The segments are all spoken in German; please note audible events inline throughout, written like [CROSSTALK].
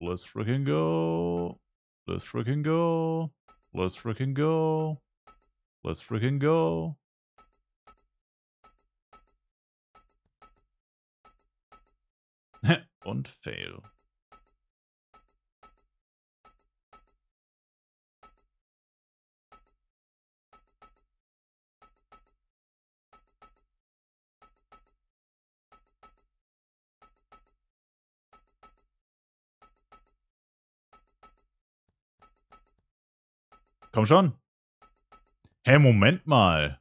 Let's freaking go. Let's freaking go. Let's freaking go. Let's freaking go. And [LAUGHS] fail. Komm schon. Hä, hey, Moment mal.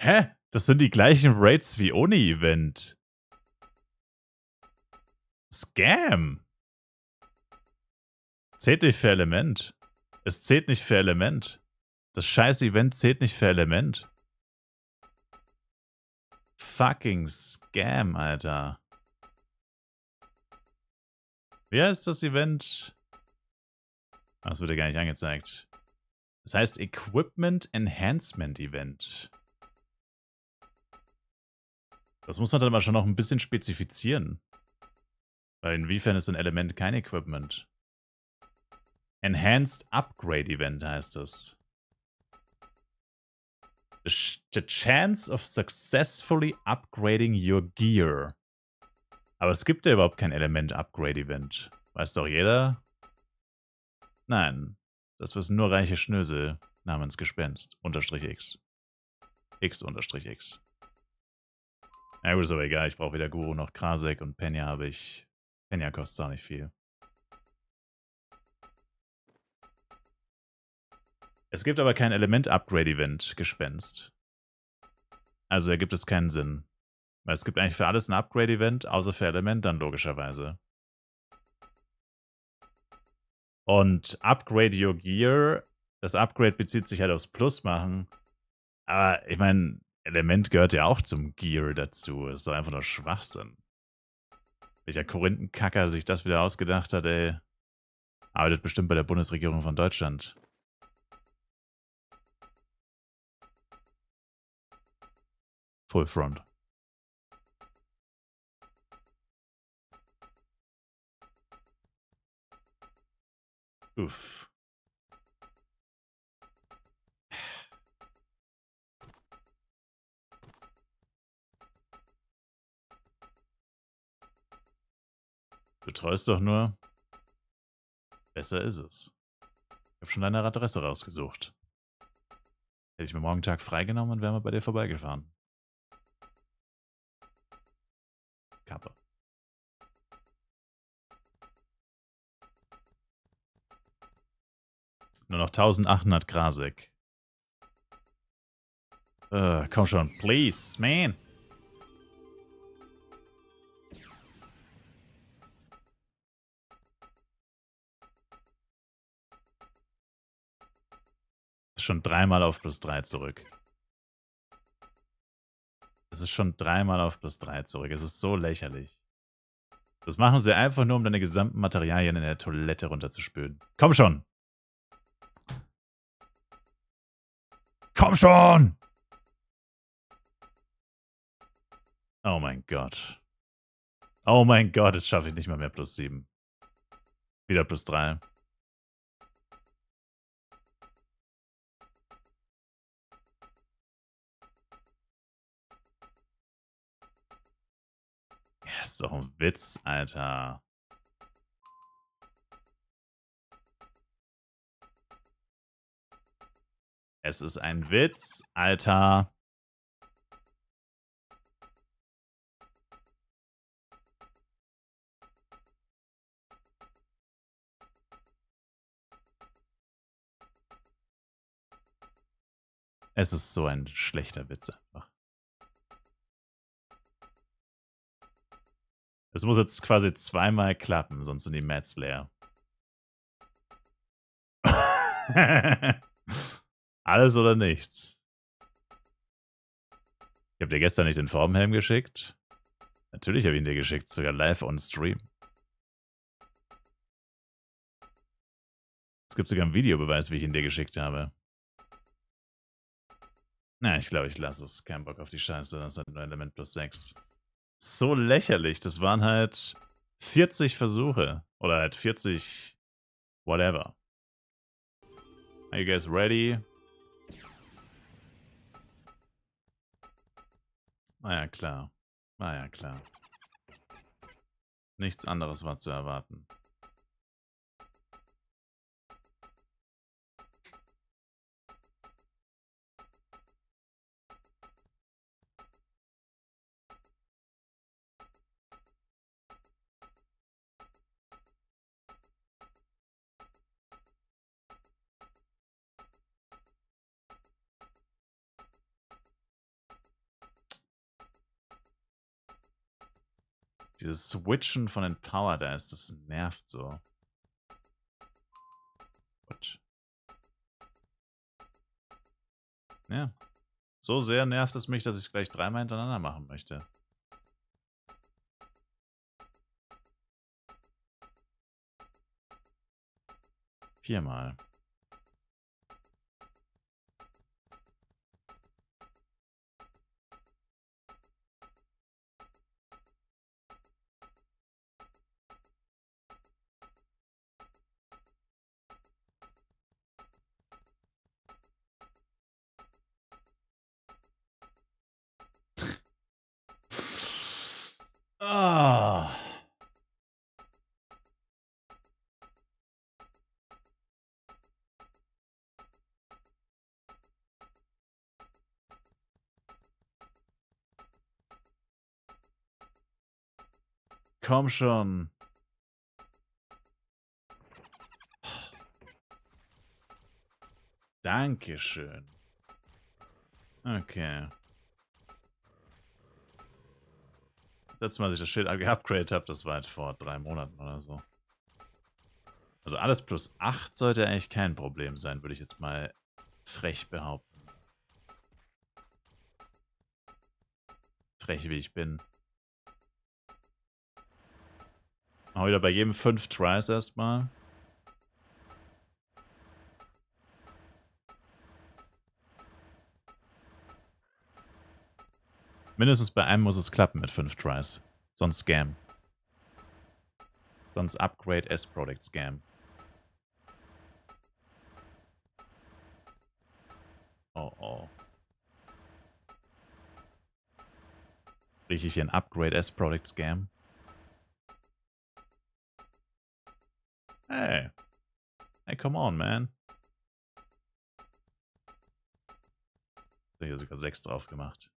Hä? Das sind die gleichen Raids wie ohne Event. Scam. Zählt nicht für Element. Es zählt nicht für Element. Das scheiß Event zählt nicht für Element. Fucking Scam, Alter. Wie heißt das Event? Ah, das wird ja gar nicht angezeigt. Das heißt Equipment Enhancement Event. Das muss man dann aber schon noch ein bisschen spezifizieren. Weil inwiefern ist ein Element kein Equipment? Enhanced Upgrade Event heißt das. the chance of successfully upgrading your gear aber es gibt ja überhaupt kein Element-Upgrade-Event. Weiß doch jeder? Nein, das wissen nur reiche Schnösel namens Gespenst, unterstrich X. X unterstrich X. Ja gut, ist aber egal, ich brauche weder Guru noch Krasek und Penya habe ich... Penya kostet auch nicht viel. Es gibt aber kein Element-Upgrade-Event, Gespenst. Also ergibt es keinen Sinn. Weil es gibt eigentlich für alles ein Upgrade-Event, außer für Element dann logischerweise. Und Upgrade Your Gear, das Upgrade bezieht sich halt aufs Plus machen. Aber ich meine, Element gehört ja auch zum Gear dazu. Das ist doch einfach nur Schwachsinn. Welcher Korinthenkacker sich das wieder ausgedacht hat, ey. Arbeitet bestimmt bei der Bundesregierung von Deutschland. Full Front. Uff. Betreust doch nur. Besser ist es. Ich habe schon deine Adresse rausgesucht. Hätte ich mir morgen Tag freigenommen und wären wir bei dir vorbeigefahren. Nur noch 1800 Grasek. Uh, komm schon, please, man. Schon dreimal auf plus drei zurück. Es ist schon dreimal auf plus drei zurück. Es ist so lächerlich. Das machen sie einfach nur, um deine gesamten Materialien in der Toilette runterzuspülen. Komm schon! Komm schon! Oh mein Gott. Oh mein Gott, jetzt schaffe ich nicht mal mehr plus 7. Wieder plus 3. Ja, ist doch ein Witz, Alter. Es ist ein Witz, Alter. Es ist so ein schlechter Witz einfach. Es muss jetzt quasi zweimal klappen, sonst sind die Mats leer. [LAUGHS] Alles oder nichts. Ich habe dir gestern nicht den Formhelm geschickt. Natürlich habe ich ihn dir geschickt, sogar live on stream. Es gibt sogar einen Videobeweis, wie ich ihn dir geschickt habe. Na, ich glaube, ich lasse es. Kein Bock auf die Scheiße. Das hat nur Element plus 6. So lächerlich. Das waren halt 40 Versuche. Oder halt 40 whatever. Are you guys ready? War ah ja klar. War ah ja klar. Nichts anderes war zu erwarten. Dieses Switchen von den Power Dice, das nervt so. Gut. Ja. So sehr nervt es mich, dass ich es gleich dreimal hintereinander machen möchte. Viermal. Komm schon. Dankeschön. Okay. Das letzte Mal, als ich das Schild geupgradet habe, das war halt vor drei Monaten oder so. Also alles plus 8 sollte eigentlich kein Problem sein, würde ich jetzt mal frech behaupten. Frech wie ich bin. Mal wieder bei jedem fünf Tries erstmal. Mindestens bei einem muss es klappen mit fünf Tries. Sonst Scam. Sonst Upgrade S-Product Scam. Oh oh. Rieche ich hier ein Upgrade S-Product Scam? Hey. Hey, come on, man. Ich hier sogar sechs drauf gemacht.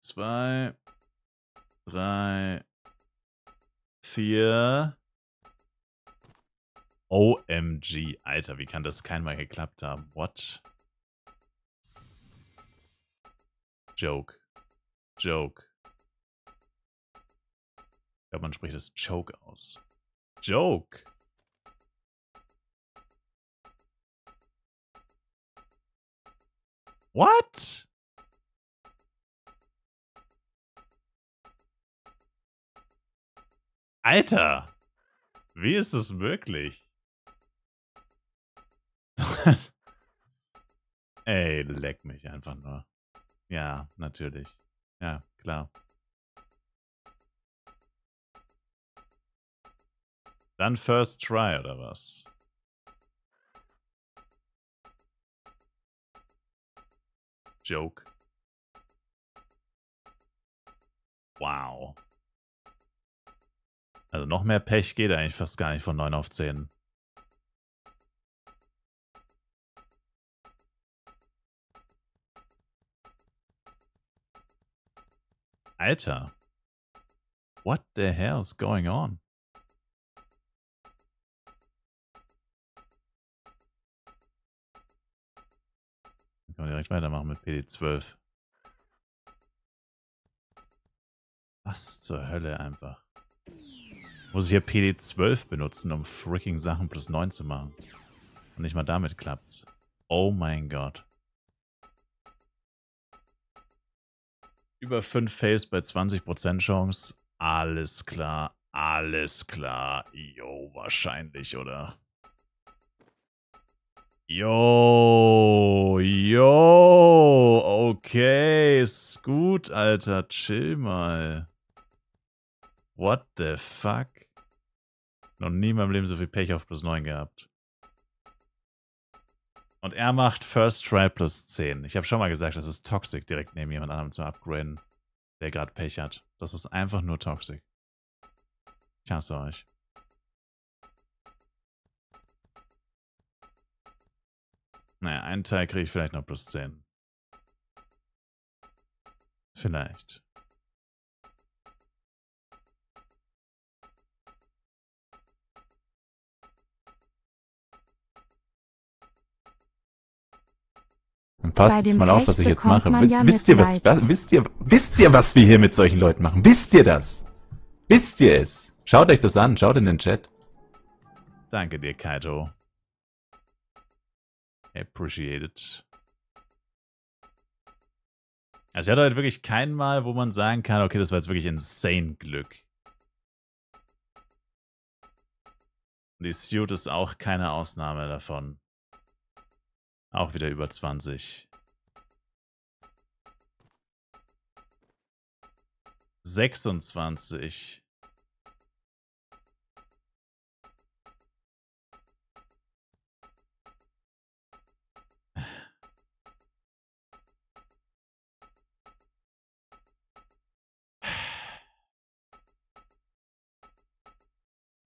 Zwei, drei, vier. OMG. Alter, wie kann das keinmal geklappt haben? What? Joke. Joke glaube, man spricht das Joke aus. Joke! What? Alter! Wie ist das möglich? [LAUGHS] Ey, leck mich einfach nur. Ja, natürlich. Ja, klar. Dann First Try, oder was? Joke. Wow. Also noch mehr Pech geht eigentlich fast gar nicht von 9 auf 10. Alter. What the hell is going on? Können wir direkt weitermachen mit PD12. Was zur Hölle einfach. Muss ich hier PD12 benutzen, um freaking Sachen plus 9 zu machen. Und nicht mal damit klappt's. Oh mein Gott. Über 5 Fails bei 20% Chance. Alles klar, alles klar. Jo, wahrscheinlich, oder? Yo, yo, okay, ist gut, Alter, chill mal. What the fuck? Noch nie in meinem Leben so viel Pech auf plus 9 gehabt. Und er macht First Try plus 10. Ich habe schon mal gesagt, das ist toxic, direkt neben jemand anderem zu upgraden, der gerade Pech hat. Das ist einfach nur toxic. Ich hasse euch. Naja, einen Teil kriege ich vielleicht noch plus 10. Vielleicht. Dann passt jetzt mal auf, was ich jetzt mache. Wisst, ja wisst ihr, was, was, wisst, ihr, wisst ihr, was wir hier mit solchen Leuten machen? Wisst ihr das? Wisst ihr es? Schaut euch das an, schaut in den Chat. Danke dir, Kaito. Appreciate it. Also ich hatte halt wirklich kein Mal, wo man sagen kann, okay, das war jetzt wirklich insane Glück. die Suit ist auch keine Ausnahme davon. Auch wieder über 20. Sechsundzwanzig.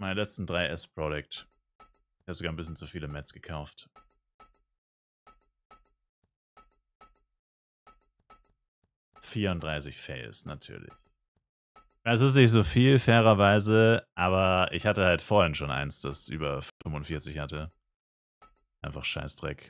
Meine letzten 3 S-Product. Ich habe sogar ein bisschen zu viele Mets gekauft. ...34 Fails, natürlich. Es ist nicht so viel, fairerweise, aber ich hatte halt vorhin schon eins, das über 45 hatte. Einfach Scheißdreck.